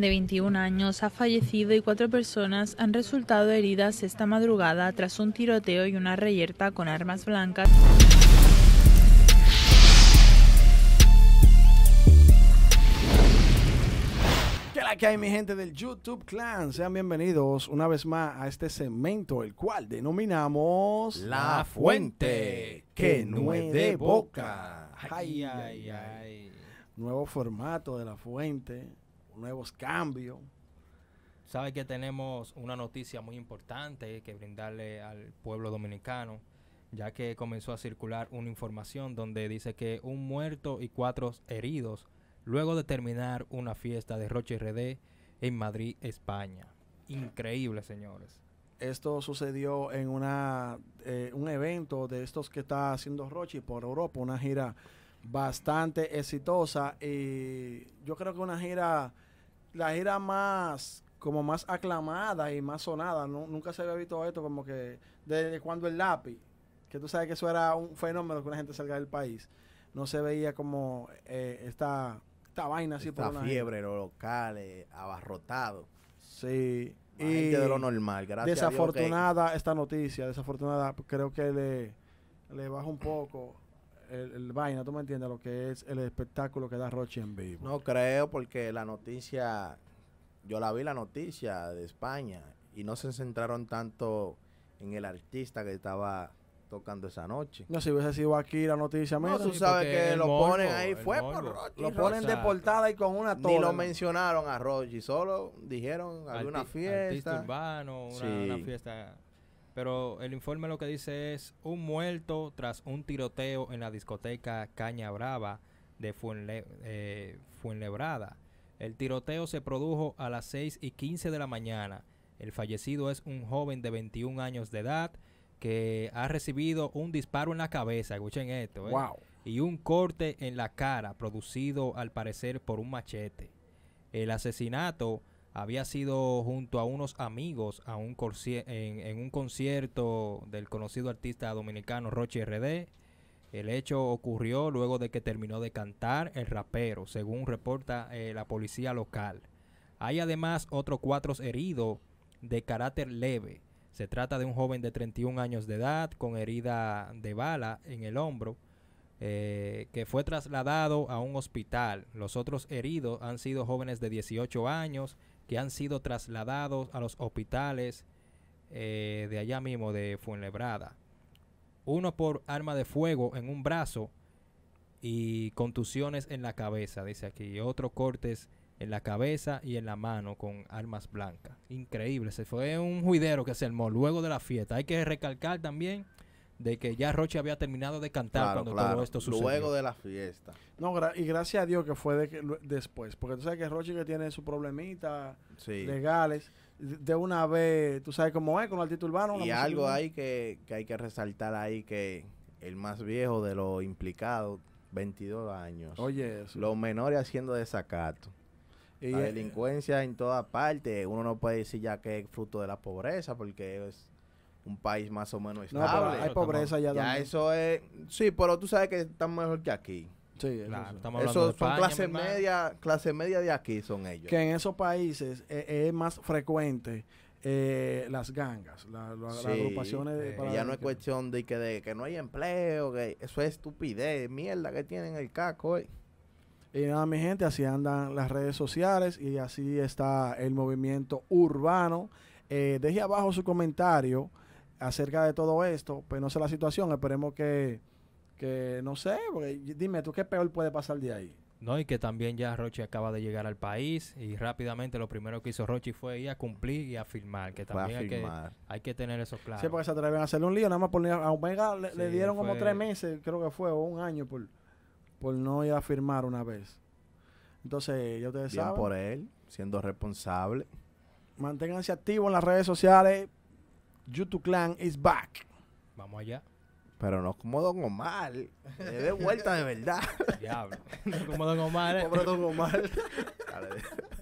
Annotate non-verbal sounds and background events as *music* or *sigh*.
de 21 años ha fallecido y cuatro personas han resultado heridas esta madrugada tras un tiroteo y una reyerta con armas blancas. ¿Qué la que hay mi gente del YouTube Clan? Sean bienvenidos una vez más a este segmento el cual denominamos La Fuente, que no es de boca. Ay, ay, ay. Nuevo formato de La Fuente nuevos cambios. Sabe que tenemos una noticia muy importante que brindarle al pueblo dominicano, ya que comenzó a circular una información donde dice que un muerto y cuatro heridos luego de terminar una fiesta de Roche RD en Madrid, España. Increíble, señores. Esto sucedió en una, eh, un evento de estos que está haciendo Roche por Europa, una gira bastante exitosa. Y yo creo que una gira, la gira más como más aclamada y más sonada. nunca se había visto esto como que desde cuando el lápiz, que tú sabes que eso era un fenómeno que una gente salga del país, no se veía como eh, esta, esta vaina así por una fiebre, los locales, abarrotados. Sí. y gente de lo normal, gracias. Desafortunada esta noticia, desafortunada, creo que le, le baja un poco el, vaina, tú me entiendes, lo que es el espectáculo que da Roche en vivo. No creo, porque la noticia, yo la vi la noticia de España y no se centraron tanto en el artista que estaba tocando esa noche. No, si hubiese sido aquí la noticia, no, tú sabes que lo ponen ahí, fue por Rochi. Lo ponen de portada y con una tola. Ni lo mencionaron a y solo dijeron alguna fiesta. urbano, una fiesta pero el informe lo que dice es un muerto tras un tiroteo en la discoteca Caña Brava de Fuenlebrada. Eh, el tiroteo se produjo a las 6 y 15 de la mañana. El fallecido es un joven de 21 años de edad que ha recibido un disparo en la cabeza, escuchen esto, ¿eh? y un corte en la cara producido al parecer por un machete. El asesinato había sido junto a unos amigos a un en, en, un concierto del conocido artista dominicano Roche RD. El hecho ocurrió luego de que terminó de cantar el rapero, según reporta eh, la policía local. Hay además otros cuatro heridos de carácter leve. Se trata de un joven de 31 años de edad con herida de bala en el hombro. Eh, que fue trasladado a un hospital. Los otros heridos han sido jóvenes de 18 años que han sido trasladados a los hospitales eh, de allá mismo de Fuenlebrada. Uno por arma de fuego en un brazo y contusiones en la cabeza, dice aquí. Otro cortes en la cabeza y en la mano con armas blancas. Increíble, se fue un juidero que se armó luego de la fiesta. Hay que recalcar también de que ya Roche había terminado de cantar cuando todo esto sucedió. Luego de la fiesta. No, y gracias a Dios que fue después, porque tú sabes que Roche que tiene sus problemitas legales, de una vez, tú sabes cómo es con el artista urbano. Y algo hay que, hay que resaltar ahí que el más viejo de los implicados, 22 años. Oye, eso. Los menores haciendo desacato. Y la delincuencia en toda parte. Uno no puede decir ya que es fruto de la pobreza, porque es un país más o menos estable. hay pobreza allá Ya eso es... Sí, pero tú sabes que están mejor que aquí. Sí, eso, son clase media, clase media de aquí son ellos. Que en esos países eh, eh, es, más frecuente eh, las gangas, las agrupaciones. De, ya no es cuestión de que, de que no hay empleo, que eso es estupidez, mierda que tienen el caco. hoy... Y nada, mi gente, así andan las redes sociales y así está el movimiento urbano. deje abajo su comentario acerca de todo esto, pues no sé la situación, esperemos que, que no sé, porque dime tú qué peor puede pasar de ahí. No, y que también ya Rochi acaba de llegar al país y rápidamente lo primero que hizo Rochi fue ir a cumplir y a firmar, que también hay que, tener eso claro. Sí, porque se atreven a hacerle un lío, nada más por Omega le, dieron como tres meses, creo que fue, o un año por, por no ir a firmar una vez. Entonces, yo te Bien por él, siendo responsable. Manténganse activos en las redes sociales, YouTube Clan is back. Vamos allá. Pero no como Don Omar. Le de vuelta de verdad. *laughs* Diablo. No como Don Omar. *laughs* ¿eh? Pobre Don Omar. *laughs*